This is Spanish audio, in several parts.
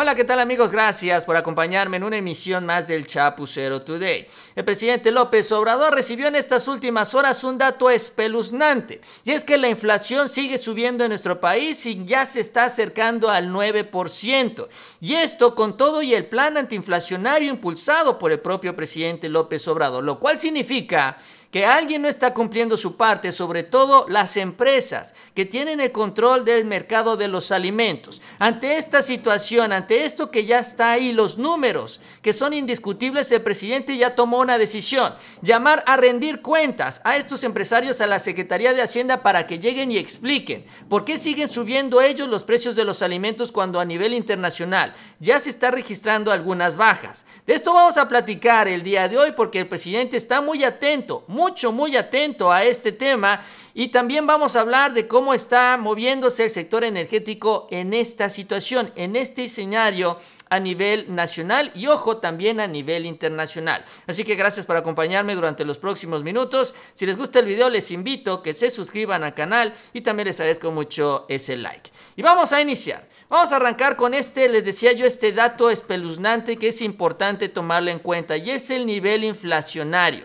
Hola, ¿qué tal amigos? Gracias por acompañarme en una emisión más del Chapucero Today. El presidente López Obrador recibió en estas últimas horas un dato espeluznante, y es que la inflación sigue subiendo en nuestro país y ya se está acercando al 9%. Y esto con todo y el plan antiinflacionario impulsado por el propio presidente López Obrador, lo cual significa que alguien no está cumpliendo su parte, sobre todo las empresas que tienen el control del mercado de los alimentos. Ante esta situación, ante esto que ya está ahí, los números que son indiscutibles, el presidente ya tomó una decisión, llamar a rendir cuentas a estos empresarios a la Secretaría de Hacienda para que lleguen y expliquen por qué siguen subiendo ellos los precios de los alimentos cuando a nivel internacional ya se está registrando algunas bajas. De esto vamos a platicar el día de hoy porque el presidente está muy atento, mucho, muy atento a este tema y también vamos a hablar de cómo está moviéndose el sector energético en esta situación, en este escenario a nivel nacional y ojo también a nivel internacional. Así que gracias por acompañarme durante los próximos minutos. Si les gusta el video les invito a que se suscriban al canal y también les agradezco mucho ese like. Y vamos a iniciar. Vamos a arrancar con este, les decía yo, este dato espeluznante que es importante tomarlo en cuenta y es el nivel inflacionario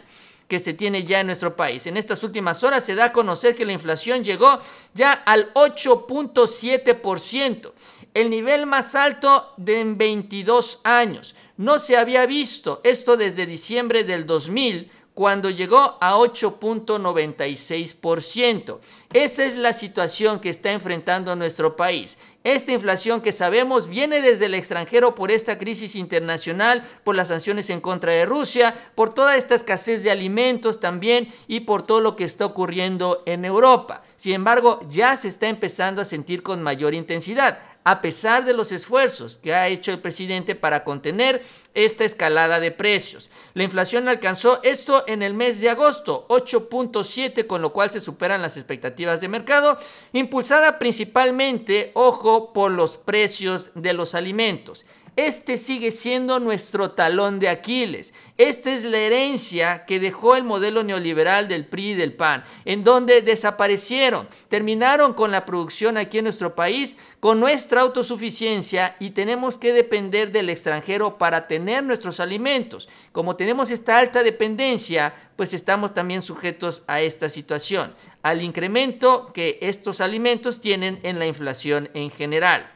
que se tiene ya en nuestro país. En estas últimas horas se da a conocer que la inflación llegó ya al 8.7%, el nivel más alto de en 22 años. No se había visto esto desde diciembre del 2000 cuando llegó a 8.96%. Esa es la situación que está enfrentando nuestro país. Esta inflación que sabemos viene desde el extranjero por esta crisis internacional, por las sanciones en contra de Rusia, por toda esta escasez de alimentos también y por todo lo que está ocurriendo en Europa. Sin embargo, ya se está empezando a sentir con mayor intensidad a pesar de los esfuerzos que ha hecho el presidente para contener esta escalada de precios. La inflación alcanzó esto en el mes de agosto, 8.7, con lo cual se superan las expectativas de mercado, impulsada principalmente, ojo, por los precios de los alimentos. Este sigue siendo nuestro talón de Aquiles. Esta es la herencia que dejó el modelo neoliberal del PRI y del PAN, en donde desaparecieron, terminaron con la producción aquí en nuestro país, con nuestra autosuficiencia y tenemos que depender del extranjero para tener nuestros alimentos. Como tenemos esta alta dependencia, pues estamos también sujetos a esta situación, al incremento que estos alimentos tienen en la inflación en general.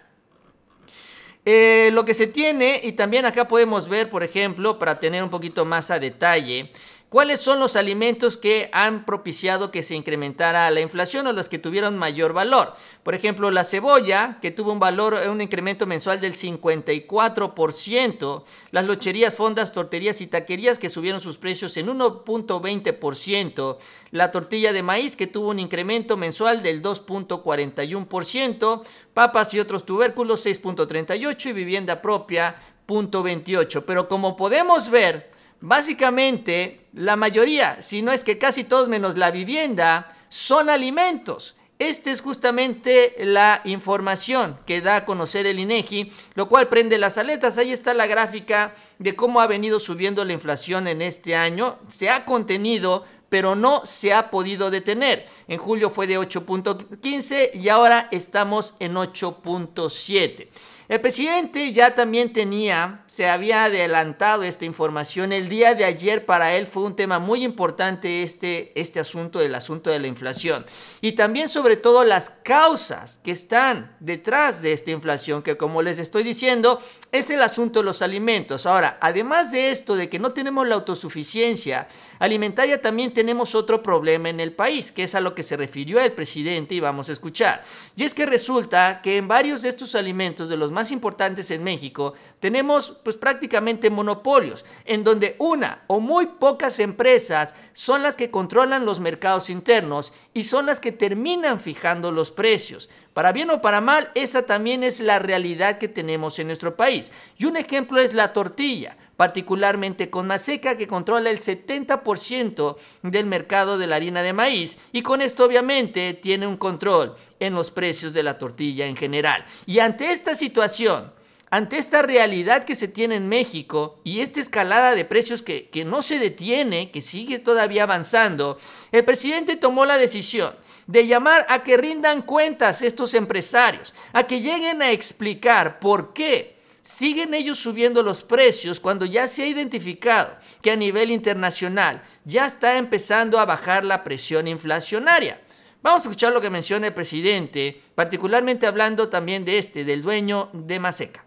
Eh, lo que se tiene, y también acá podemos ver, por ejemplo, para tener un poquito más a detalle, ¿Cuáles son los alimentos que han propiciado que se incrementara la inflación o los que tuvieron mayor valor? Por ejemplo, la cebolla, que tuvo un valor, un incremento mensual del 54%, las locherías, fondas, torterías y taquerías que subieron sus precios en 1.20%, la tortilla de maíz que tuvo un incremento mensual del 2.41%, papas y otros tubérculos 6.38 y vivienda propia 0.28. Pero como podemos ver, básicamente la mayoría, si no es que casi todos menos la vivienda, son alimentos. Esta es justamente la información que da a conocer el INEGI, e lo cual prende las aletas. Ahí está la gráfica de cómo ha venido subiendo la inflación en este año. Se ha contenido, pero no se ha podido detener. En julio fue de 8.15 y ahora estamos en 8.7. El presidente ya también tenía, se había adelantado esta información. El día de ayer para él fue un tema muy importante este, este asunto el asunto de la inflación. Y también sobre todo las causas que están detrás de esta inflación, que como les estoy diciendo, es el asunto de los alimentos. Ahora, además de esto, de que no tenemos la autosuficiencia alimentaria, también tenemos otro problema en el país, que es a lo que se refirió el presidente y vamos a escuchar. Y es que resulta que en varios de estos alimentos de los más importantes en México, tenemos pues prácticamente monopolios, en donde una o muy pocas empresas son las que controlan los mercados internos y son las que terminan fijando los precios. Para bien o para mal, esa también es la realidad que tenemos en nuestro país. Y un ejemplo es la tortilla particularmente con Maseca, que controla el 70% del mercado de la harina de maíz y con esto obviamente tiene un control en los precios de la tortilla en general. Y ante esta situación, ante esta realidad que se tiene en México y esta escalada de precios que, que, no se detiene, que sigue todavía avanzando, el presidente tomó la decisión de llamar a que rindan cuentas estos empresarios, a que lleguen a explicar por qué siguen ellos subiendo los precios cuando ya se ha identificado que a nivel internacional ya está empezando a bajar la presión inflacionaria. Vamos a escuchar lo que menciona el presidente, particularmente hablando también de este, del dueño de Maseca.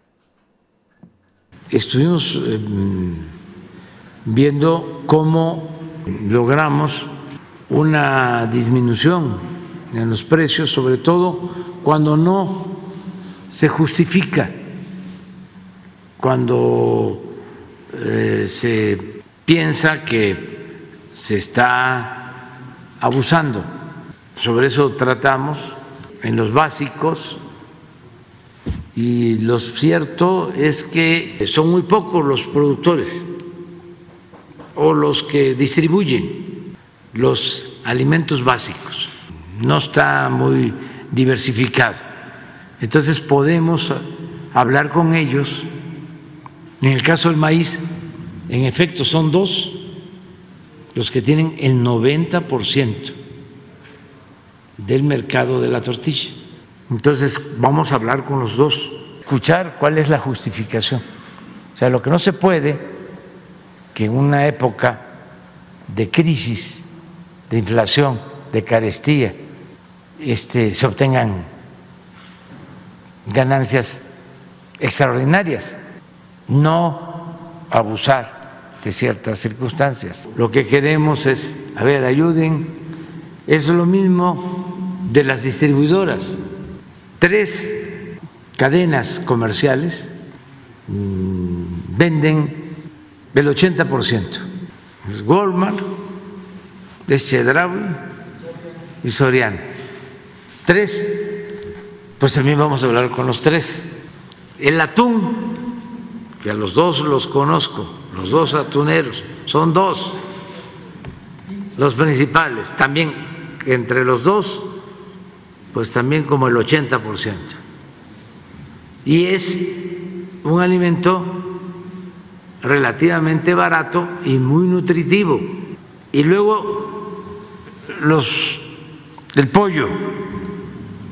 Estuvimos em, viendo cómo logramos una disminución en los precios, sobre todo cuando no se justifica cuando eh, se piensa que se está abusando. Sobre eso tratamos en los básicos y lo cierto es que son muy pocos los productores o los que distribuyen los alimentos básicos. No está muy diversificado. Entonces podemos hablar con ellos en el caso del maíz, en efecto, son dos los que tienen el 90% del mercado de la tortilla. Entonces, vamos a hablar con los dos, escuchar cuál es la justificación. O sea, lo que no se puede, que en una época de crisis, de inflación, de carestía, este, se obtengan ganancias extraordinarias no abusar de ciertas circunstancias. Lo que queremos es, a ver, ayuden, es lo mismo de las distribuidoras. Tres cadenas comerciales mm, venden del 80%. por Walmart, es y Soriano. Tres, pues también vamos a hablar con los tres. El atún que a los dos los conozco, los dos atuneros, son dos los principales, también entre los dos, pues también como el 80%. Y es un alimento relativamente barato y muy nutritivo. Y luego los el pollo,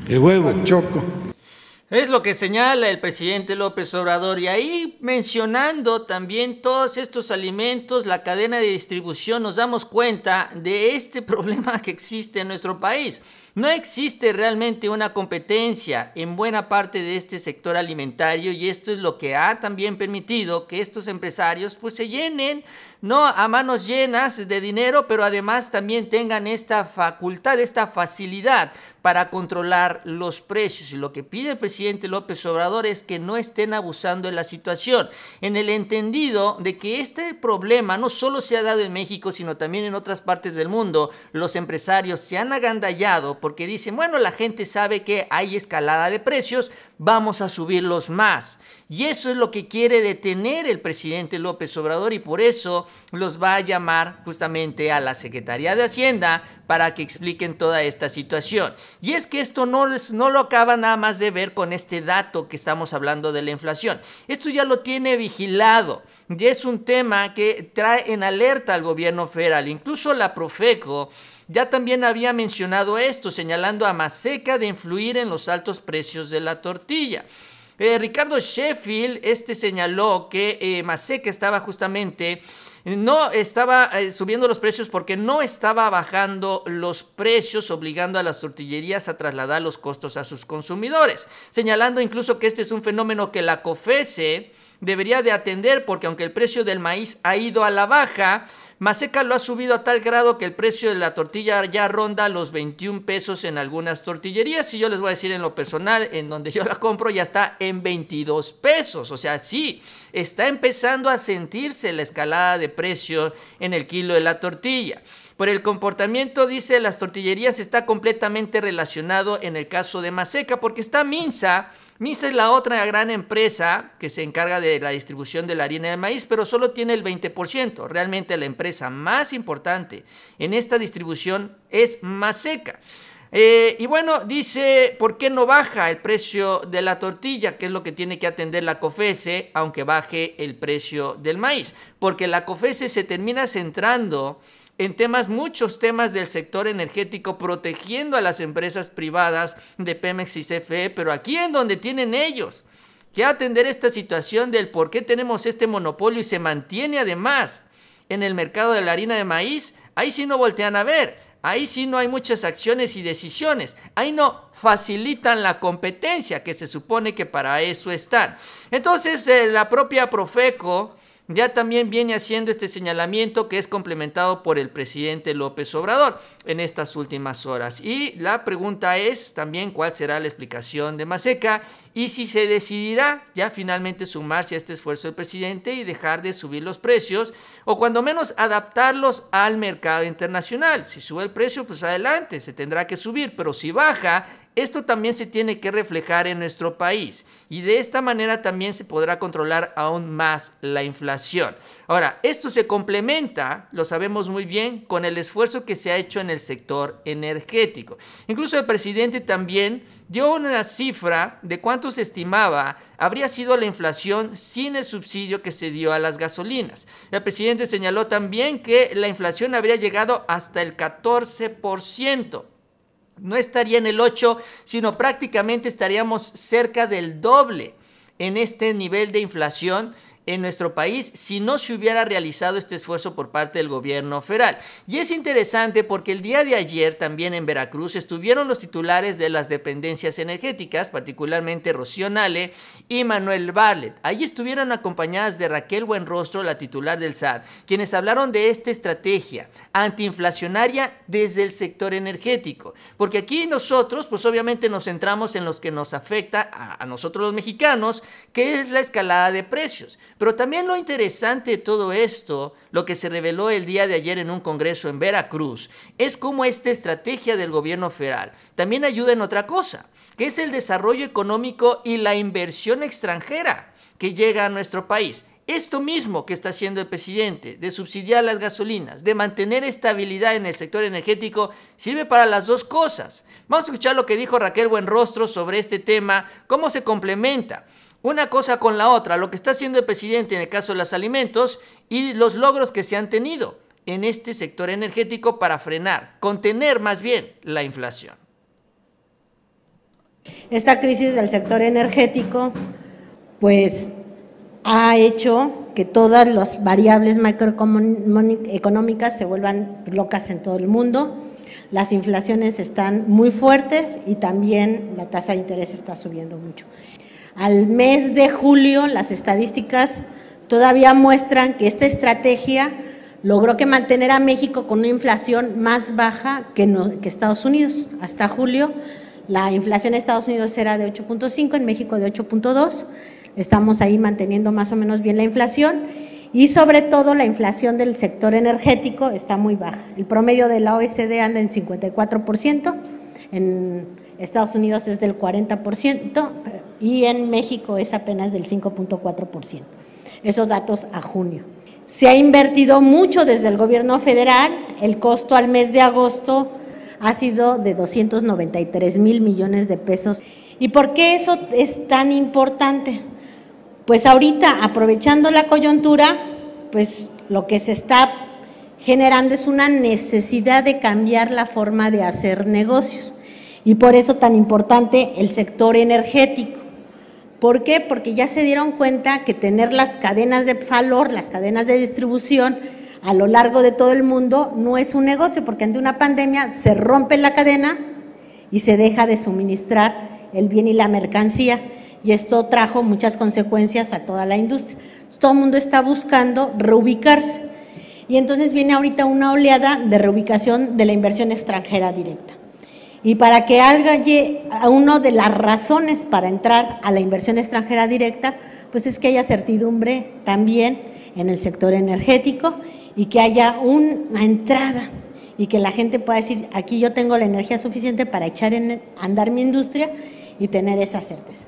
el huevo, el choco es lo que señala el presidente López Obrador y ahí mencionando también todos estos alimentos, la cadena de distribución, nos damos cuenta de este problema que existe en nuestro país. No existe realmente una competencia en buena parte de este sector alimentario y esto es lo que ha también permitido que estos empresarios pues se llenen, no a manos llenas de dinero, pero además también tengan esta facultad, esta facilidad para controlar los precios. Y lo que pide el presidente López Obrador es que no estén abusando de la situación, en el entendido de que este problema no solo se ha dado en México, sino también en otras partes del mundo. Los empresarios se han agandallado porque dicen, bueno, la gente sabe que hay escalada de precios, vamos a subirlos más. Y eso es lo que quiere detener el presidente López Obrador y por eso los va a llamar justamente a la Secretaría de Hacienda para que expliquen toda esta situación. Y es que esto no, no lo acaba nada más de ver con este dato que estamos hablando de la inflación. Esto ya lo tiene vigilado y es un tema que trae en alerta al gobierno federal. Incluso la Profeco ya también había mencionado esto, señalando a Maseca de influir en los altos precios de la tortilla. Eh, Ricardo Sheffield, este señaló que eh, Maseca estaba justamente, eh, no estaba subiendo los precios porque no estaba bajando los precios, obligando a las tortillerías a trasladar los costos a sus consumidores, señalando incluso que este es un fenómeno que la COFESE, debería de atender porque aunque el precio del maíz ha ido a la baja, Maseca lo ha subido a tal grado que el precio de la tortilla ya ronda los 21 pesos en algunas tortillerías y yo les voy a decir en lo personal, en donde yo la compro ya está en 22 pesos. O sea, sí, está empezando a sentirse la escalada de precio en el kilo de la tortilla. Por el comportamiento, dice, las tortillerías está completamente relacionado en el caso de Maseca porque está minsa MISA es la otra gran empresa que se encarga de la distribución de la harina de maíz, pero solo tiene el 20%. Realmente la empresa más importante en esta distribución es Maseca. Eh, y bueno, dice, ¿por qué no baja el precio de la tortilla? Que es lo que tiene que atender la COFESE, aunque baje el precio del maíz. Porque la COFESE se termina centrando en temas, muchos temas del sector energético, protegiendo a las empresas privadas de Pemex y CFE, pero aquí en donde tienen ellos que atender esta situación del por qué tenemos este monopolio y se mantiene además en el mercado de la harina de maíz, ahí sí no voltean a ver, ahí sí no hay muchas acciones y decisiones, ahí no facilitan la competencia que se supone que para eso están. Entonces eh, la propia Profeco ya también viene haciendo este señalamiento que es complementado por el presidente López Obrador en estas últimas horas. Y la pregunta es también cuál será la explicación de Maseca y si se decidirá ya finalmente sumarse a este esfuerzo del presidente y dejar de subir los precios o cuando menos adaptarlos al mercado internacional. Si sube el precio, pues adelante, se tendrá que subir, pero si baja, esto también se tiene que reflejar en nuestro país y de esta manera también se podrá controlar aún más la inflación. Ahora, esto se complementa, lo sabemos muy bien, con el esfuerzo que se ha hecho en el sector energético. Incluso el presidente también dio una cifra de cuánto se estimaba habría sido la inflación sin el subsidio que se dio a las gasolinas. El presidente señaló también que la inflación habría llegado hasta el 14% no estaría en el 8, sino prácticamente estaríamos cerca del doble en este nivel de inflación en nuestro país si no se hubiera realizado este esfuerzo por parte del gobierno federal. Y es interesante porque el día de ayer también en Veracruz estuvieron los titulares de las dependencias energéticas, particularmente Rocío Nale y Manuel Barlet. Allí estuvieron acompañadas de Raquel Buenrostro, la titular del SAT, quienes hablaron de esta estrategia antiinflacionaria desde el sector energético. Porque aquí nosotros, pues obviamente nos centramos en los que nos afecta a nosotros los mexicanos, que es la escalada de precios. Pero también lo interesante de todo esto, lo que se reveló el día de ayer en un congreso en Veracruz, es cómo esta estrategia del gobierno federal también ayuda en otra cosa, que es el desarrollo económico y la inversión extranjera que llega a nuestro país. Esto mismo que está haciendo el presidente, de subsidiar las gasolinas, de mantener estabilidad en el sector energético, sirve para las dos cosas. Vamos a escuchar lo que dijo Raquel Buenrostro sobre este tema, cómo se complementa una cosa con la otra, lo que está haciendo el presidente en el caso de los alimentos y los logros que se han tenido en este sector energético para frenar, contener más bien la inflación. Esta crisis del sector energético pues ha hecho que todas las variables macroeconómicas se vuelvan locas en todo el mundo. Las inflaciones están muy fuertes y también la tasa de interés está subiendo mucho. Al mes de julio, las estadísticas todavía muestran que esta estrategia logró que mantener a México con una inflación más baja que, Estados Unidos. Hasta julio, la inflación en Estados Unidos era de 8.5, en México de 8.2. Estamos ahí manteniendo más o menos bien la inflación y sobre todo la inflación del sector energético está muy baja. El promedio de la OECD anda en 54%, en Estados Unidos es del 40% y en México es apenas del 5.4%. Esos datos a junio. Se ha invertido mucho desde el gobierno federal. El costo al mes de agosto ha sido de 293 mil millones de pesos. ¿Y por qué eso es tan importante? Pues ahorita, aprovechando la coyuntura, pues lo que se está generando es una necesidad de cambiar la forma de hacer negocios. Y por eso tan importante el sector energético. ¿Por qué? Porque ya se dieron cuenta que tener las cadenas de valor, las cadenas de distribución a lo largo de todo el mundo no es un negocio, porque ante una pandemia se rompe la cadena y se deja de suministrar el bien y la mercancía. Y esto trajo muchas consecuencias a toda la industria. Todo el mundo está buscando reubicarse. Y entonces viene ahorita una oleada de reubicación de la inversión extranjera directa. Y para que a una de las razones para entrar a la inversión extranjera directa, pues es que haya certidumbre también en el sector energético y que haya una entrada y que la gente pueda decir, aquí yo tengo la energía suficiente para echar en andar mi industria y tener esa certeza.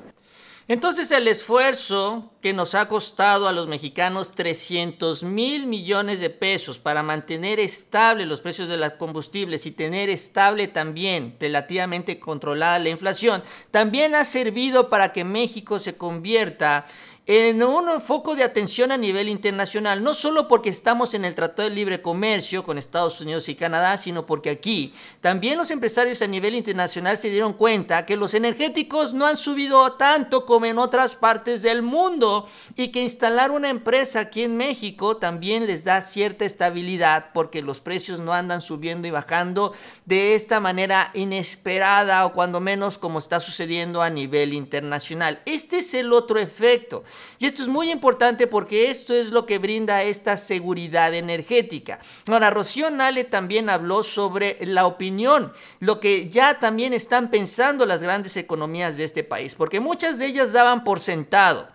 Entonces el esfuerzo que nos ha costado a los mexicanos 300 mil millones de pesos para mantener estable los precios de los combustibles y tener estable también relativamente controlada la inflación, también ha servido para que México se convierta en un foco de atención a nivel internacional, no solo porque estamos en el Tratado de Libre Comercio con Estados Unidos y Canadá, sino porque aquí también los empresarios a nivel internacional se dieron cuenta que los energéticos no han subido tanto como en otras partes del mundo y que instalar una empresa aquí en México también les da cierta estabilidad porque los precios no andan subiendo y bajando de esta manera inesperada o cuando menos como está sucediendo a nivel internacional. Este es el otro efecto y esto es muy importante porque esto es lo que brinda esta seguridad energética. Ahora, Rocío Nale también habló sobre la opinión, lo que ya también están pensando las grandes economías de este país, porque muchas de ellas daban por sentado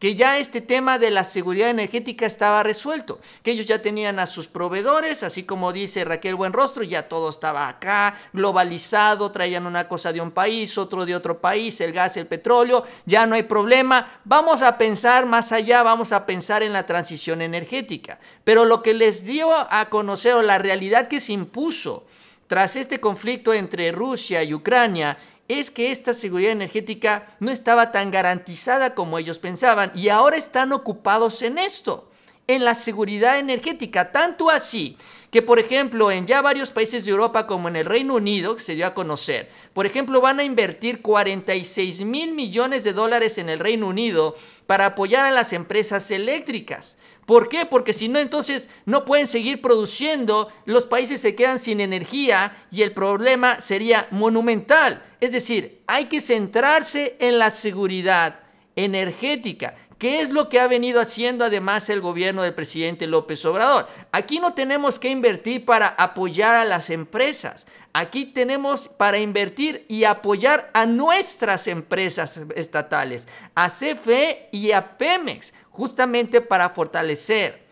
que ya este tema de la seguridad energética estaba resuelto, que ellos ya tenían a sus proveedores, así como dice Raquel Buenrostro, ya todo estaba acá, globalizado, traían una cosa de un país, otro de otro país, el gas, el petróleo, ya no hay problema, vamos a pensar más allá, vamos a pensar en la transición energética. Pero lo que les dio a conocer o la realidad que se impuso tras este conflicto entre Rusia y Ucrania es que esta seguridad energética no estaba tan garantizada como ellos pensaban y ahora están ocupados en esto en la seguridad energética. Tanto así que, por ejemplo, en ya varios países de Europa como en el Reino Unido, que se dio a conocer, por ejemplo, van a invertir 46 mil millones de dólares en el Reino Unido para apoyar a las empresas eléctricas. ¿Por qué? Porque si no, entonces no pueden seguir produciendo, los países se quedan sin energía y el problema sería monumental. Es decir, hay que centrarse en la seguridad energética. ¿Qué es lo que ha venido haciendo además el gobierno del presidente López Obrador? Aquí no tenemos que invertir para apoyar a las empresas. Aquí tenemos para invertir y apoyar a nuestras empresas estatales, a CFE y a Pemex, justamente para fortalecer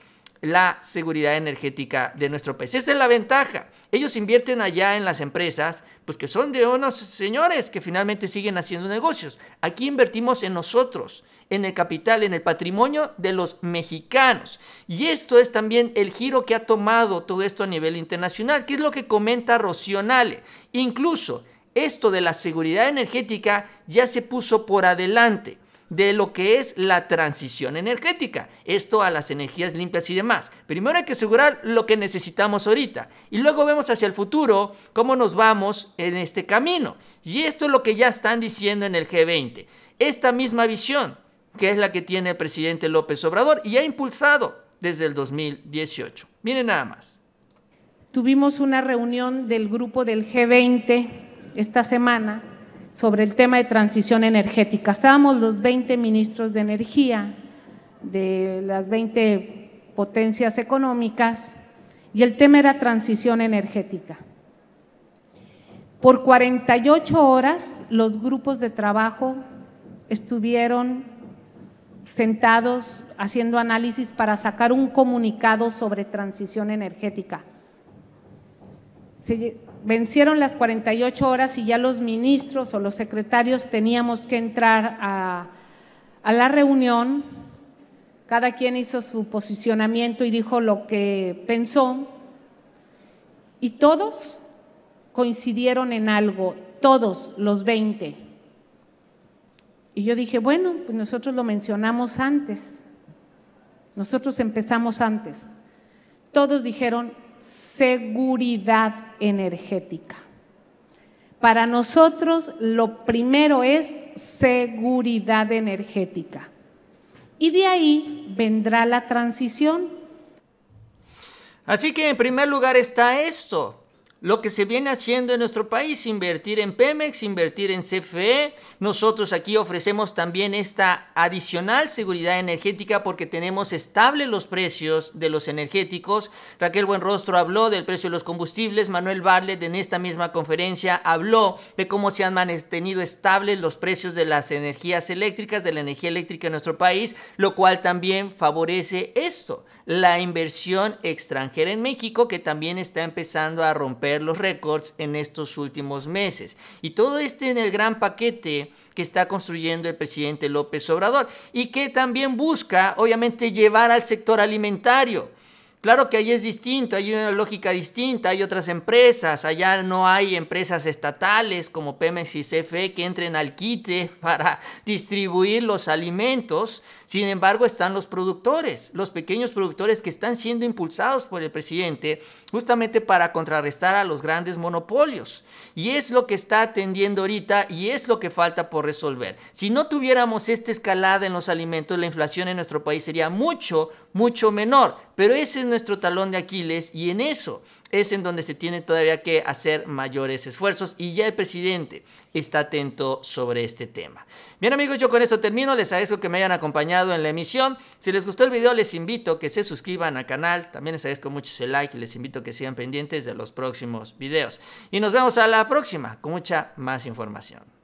la seguridad energética de nuestro país. Esta es la ventaja. Ellos invierten allá en las empresas, pues que son de unos señores que finalmente siguen haciendo negocios. Aquí invertimos en nosotros, en el capital, en el patrimonio de los mexicanos. Y esto es también el giro que ha tomado todo esto a nivel internacional, que es lo que comenta Rocionale. Incluso esto de la seguridad energética ya se puso por adelante de lo que es la transición energética, esto a las energías limpias y demás. Primero hay que asegurar lo que necesitamos ahorita y luego vemos hacia el futuro cómo nos vamos en este camino. Y esto es lo que ya están diciendo en el G20. Esta misma visión que es la que tiene el presidente López Obrador y ha impulsado desde el 2018. Miren nada más. Tuvimos una reunión del grupo del G20 esta semana sobre el tema de transición energética. Estábamos los 20 ministros de energía de las 20 potencias económicas y el tema era transición energética. Por 48 horas los grupos de trabajo estuvieron sentados haciendo análisis para sacar un comunicado sobre transición energética vencieron las 48 horas y ya los ministros o los secretarios teníamos que entrar a, la reunión. Cada quien hizo su posicionamiento y dijo lo que pensó. Y todos coincidieron en algo, todos los 20. Y yo dije, bueno, pues nosotros lo mencionamos antes. Nosotros empezamos antes. Todos dijeron seguridad energética. Para nosotros lo primero es seguridad energética. Y de ahí vendrá la transición. Así que en primer lugar está esto, lo que se viene haciendo en nuestro país, invertir en Pemex, invertir en CFE. Nosotros aquí ofrecemos también esta adicional seguridad energética porque tenemos estables los precios de los energéticos. Raquel Buenrostro habló del precio de los combustibles, Manuel Barlet en esta misma conferencia habló de cómo se han mantenido estables los precios de las energías eléctricas, de la energía eléctrica en nuestro país, lo cual también favorece esto la inversión extranjera en México, que también está empezando a romper los récords en estos últimos meses. Y todo este en el gran paquete que está construyendo el presidente López Obrador y que también busca, obviamente, llevar al sector alimentario. Claro que ahí es distinto, hay una lógica distinta, hay otras empresas, allá no hay empresas estatales como Pemex y CFE que entren al quite para distribuir los alimentos, sin embargo están los productores, los pequeños productores que están siendo impulsados por el presidente justamente para contrarrestar a los grandes monopolios. Y es lo que está atendiendo ahorita y es lo que falta por resolver. Si no tuviéramos esta escalada en los alimentos, la inflación en nuestro país sería mucho mucho menor. Pero ese es nuestro talón de Aquiles y en eso es en donde se tiene todavía que hacer mayores esfuerzos y ya el presidente está atento sobre este tema. Bien amigos, yo con esto termino, les agradezco que me hayan acompañado en la emisión. Si les gustó el video, les invito a que se suscriban al canal, también les agradezco mucho el like y les invito a que sigan pendientes de los próximos videos. Y nos vemos a la próxima con mucha más información.